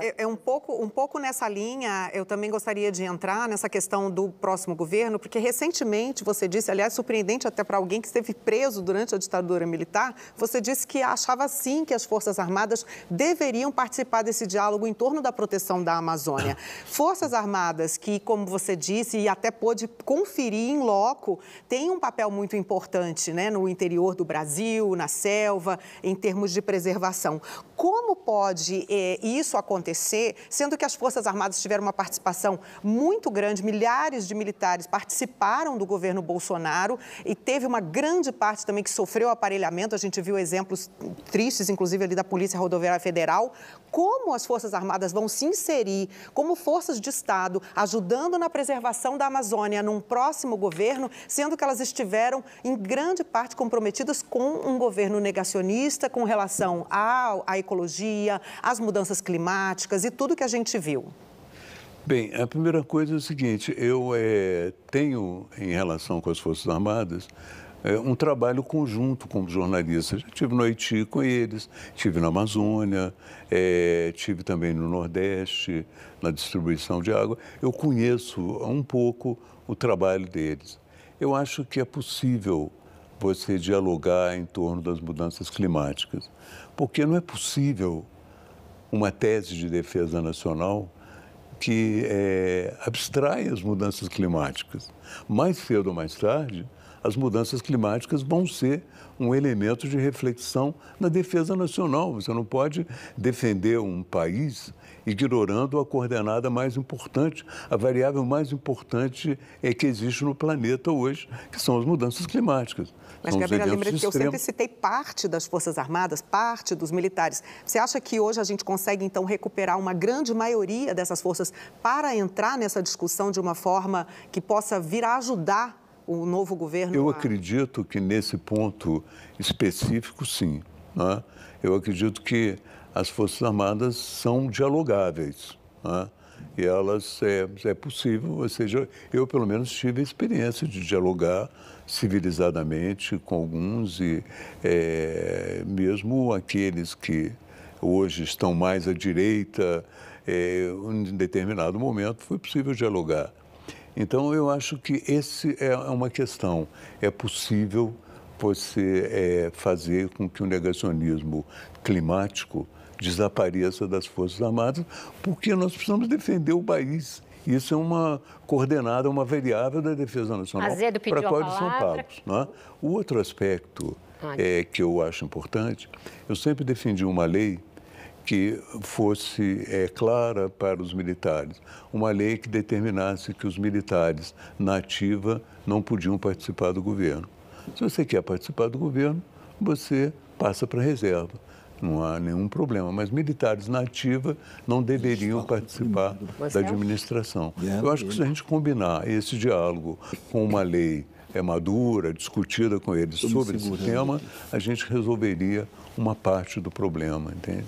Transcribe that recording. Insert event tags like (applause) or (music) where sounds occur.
É, é um, pouco, um pouco nessa linha, eu também gostaria de entrar nessa questão do próximo governo, porque recentemente você disse, aliás, surpreendente até para alguém que esteve preso durante a ditadura militar, você disse que achava sim que as Forças Armadas deveriam participar desse diálogo em torno da proteção da Amazônia. (coughs) Forças Armadas que, como você disse, e até pôde conferir em loco, têm um papel muito importante né, no interior do Brasil, na selva, em termos de preservação. Como pode é, isso acontecer? acontecer, sendo que as Forças Armadas tiveram uma participação muito grande, milhares de militares participaram do governo Bolsonaro e teve uma grande parte também que sofreu aparelhamento. A gente viu exemplos tristes, inclusive ali da Polícia Rodoviária Federal. Como as Forças Armadas vão se inserir como forças de Estado, ajudando na preservação da Amazônia num próximo governo, sendo que elas estiveram em grande parte comprometidas com um governo negacionista com relação à, à ecologia, às mudanças climáticas e tudo que a gente viu? Bem, a primeira coisa é o seguinte: eu é, tenho, em relação com as Forças Armadas, é, um trabalho conjunto como jornalista. Já estive no Haiti com eles, estive na Amazônia, é, eh, estive também no Nordeste, na distribuição de água. Eu conheço um pouco o trabalho deles. Eu acho que é possível você dialogar em torno das mudanças climáticas, porque não é possível uma tese de defesa nacional que é, abstrai as mudanças climáticas. Mais cedo ou mais tarde, as mudanças climáticas vão ser um elemento de reflexão na defesa nacional. Você não pode defender um país ignorando a coordenada mais importante, a variável mais importante é que existe no planeta hoje, que são as mudanças climáticas. Mas, Gabriela, lembra que eu sempre citei parte das Forças Armadas, parte dos militares. Você acha que hoje a gente consegue, então, recuperar uma grande maioria dessas forças para entrar nessa discussão de uma forma que possa vir a ajudar o novo governo? Eu acredito que nesse ponto específico, sim. Né? Eu acredito que as Forças Armadas são dialogáveis. Né? E elas, é, é possível, ou seja, eu pelo menos tive a experiência de dialogar civilizadamente com alguns e é, mesmo aqueles que hoje estão mais à direita, é, em determinado momento foi possível dialogar. Então, eu acho que esse é, é uma questão. É possível você é, fazer com que o negacionismo climático desapareça das Forças Armadas, porque nós precisamos defender o país. Isso é uma coordenada, uma variável da defesa nacional para a qual eles são pagos. é? O outro aspecto é, que eu acho importante, eu sempre defendi uma lei que fosse é, clara para os militares, uma lei que determinasse que os militares na ativa não podiam participar do governo. Se você quer participar do governo, você passa para a reserva. Não há nenhum problema, mas militares na ativa não deveriam participar da é administração. É Eu acho que se a gente combinar esse diálogo com uma lei é madura, discutida com eles sobre esse tema, a gente resolveria uma parte do problema, entende?